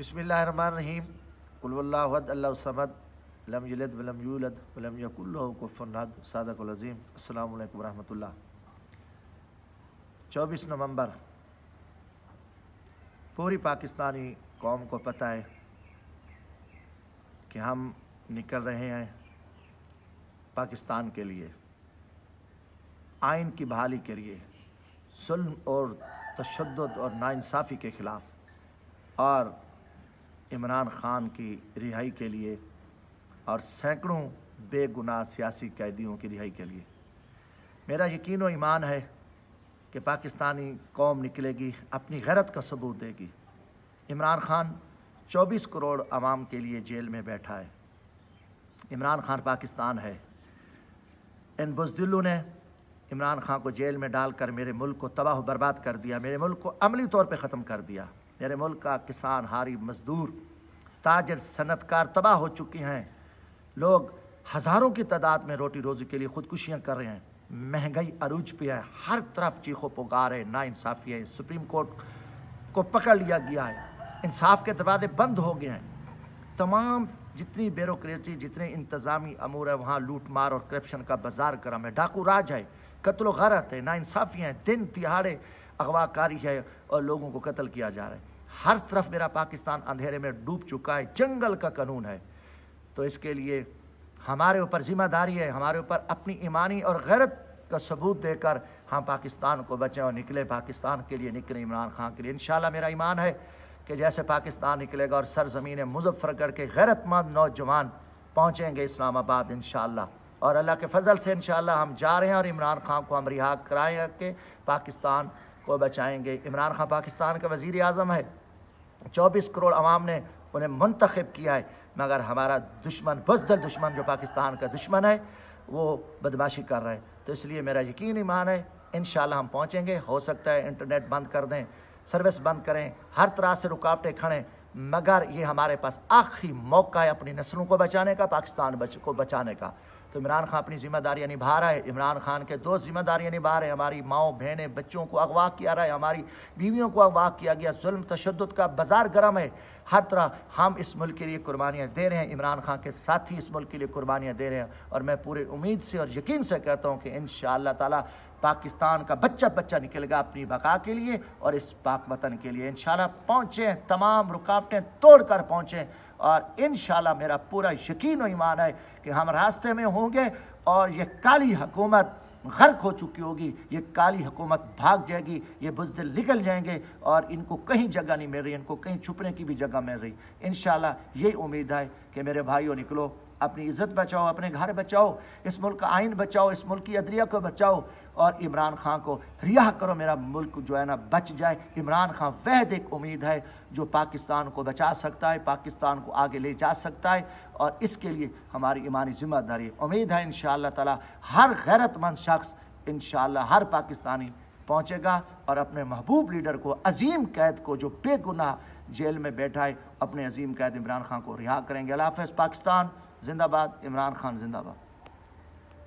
बिसमीम कुल्लाहद लम यलद वलम यूलद वलम यकुल्लफ़ुन्नद सदक़ीम अल्लाम वरहमल चौबीस नवंबर पूरी पाकिस्तानी कौम को पता है कि हम निकल रहे हैं पाकिस्तान के लिए आइन की बहाली के लिए जुल्म और तशद और नाानसाफ़ी के ख़िलाफ़ और इमरान खान की रिहाई के लिए और सैकड़ों बेगुनाह सियासी कैदियों की रिहाई के लिए मेरा यकीन और ईमान है कि पाकिस्तानी कौम निकलेगी अपनी गैरत का सबूत देगी इमरान खान 24 करोड़ आवाम के लिए जेल में बैठा है इमरान खान पाकिस्तान है इन बुजदिलों ने इमरान खान को जेल में डालकर मेरे मुल्क को तबाह बर्बाद कर दिया मेरे मुल्क को अमली तौर पर ख़त्म कर दिया मेरे मुल्क का किसान हारी मजदूर ताजर सनतकार तबाह हो चुके हैं लोग हज़ारों की तादाद में रोटी रोजी के लिए ख़ुदकुशियाँ कर रहे हैं महंगाई अरूज पे है हर तरफ चीखों पुकार है इंसाफी है सुप्रीम कोर्ट को पकड़ लिया गया है इंसाफ के दरवाजे बंद हो गए हैं तमाम जितनी ब्यूरोसी जितने इंतज़ामी अमूर है वहाँ लूट मार और करप्शन का बाजार गर्म है डाकू राज है कत्लो गारत है ना इंसाफियाँ दिन तिहाड़े अगवाकारी है और लोगों को कत्ल किया जा रहा है हर तरफ मेरा पाकिस्तान अंधेरे में डूब चुका है जंगल का कानून है तो इसके लिए हमारे ऊपर ज़िम्मेदारी है हमारे ऊपर अपनी ईमानी और गैरत का सबूत देकर हम पाकिस्तान को बचें और निकले पाकिस्तान के लिए निकले इमरान खान के लिए इन मेरा ईमान है कि जैसे पाकिस्तान निकलेगा और सरजमीन मुजफ्फरगढ़ के गैरतमंद नौजवान पहुँचेंगे इस्लामाबाद इन और अल्लाह के फजल से इन हम जा रहे हैं और इमरान खान को हम रिहा कराएँ के पाकिस्तान को बचाएंगे इमरान खान पाकिस्तान का वजीर अजम है चौबीस करोड़ अवाम ने उन्हें मंतखब किया है मगर हमारा दुश्मन बजदल दुश्मन जो पाकिस्तान का दुश्मन है वो बदमाशी कर रहे हैं तो इसलिए मेरा यकीन ईमान है इन हम पहुँचेंगे हो सकता है इंटरनेट बंद कर दें सर्विस बंद करें हर तरह से रुकावटें खड़ें मगर ये हमारे पास आखिरी मौका है अपनी नस्लों को बचाने का पाकिस्तान बच, को बचाने का तो इमरान खान अपनी जिम्मेदारियाँ निभा रहा है इमरान खान के दो जिम्मेदारियाँ निभा रहे हैं हमारी माओ बहनें बच्चों को अगवा किया रहा है हमारी बीवियों को अगवा किया गया जुल्म तशद का बाजार गर्म है हर तरह हम इस मुल्क के लिए कुर्बानियाँ दे रहे हैं इमरान खान के साथ ही इस मुल्क के लिए कुर्बानियाँ दे रहे हैं और मैं पूरे उम्मीद से और यकीन से कहता हूँ कि इन ताला पाकिस्तान का बच्चा बच्चा निकलेगा अपनी बका के लिए और इस पाक वतन के लिए इन पहुँचें तमाम रुकावटें तोड़ कर पहुँचें और इन मेरा पूरा यकीन ईमान है कि हम रास्ते में होंगे और ये काली हकूमत गर्क हो चुकी होगी ये काली हकूमत भाग जाएगी ये बुजदिल निकल जाएंगे और इनको कहीं जगह नहीं मिल रही इनको कहीं छुपने की भी जगह मिल रही इन यही उम्मीद है कि मेरे भाइयों निकलो अपनी इज़्ज़त बचाओ अपने घर बचाओ इस मुल्क का आइन बचाओ इस मुल्क की अदलिया को बचाओ और इमरान खान को रिहा करो मेरा मुल्क जो है ना बच जाए इमरान खान वह एक उम्मीद है जो पाकिस्तान को बचा सकता है पाकिस्तान को आगे ले जा सकता है और इसके लिए हमारी ईमानी जिम्मेदारी उम्मीद है इन ताला हर गैरतमंद शख्स इन हर पाकिस्तानी पहुँचेगा और अपने महबूब लीडर को अजीम कैद को जो बेगुनाह जेल में बैठा है अपने अजीम कैद इमरान खान को रिहा करेंगे अलाफ़ पाकिस्तान जिंदाबाद इमरान खान जिंदाबाद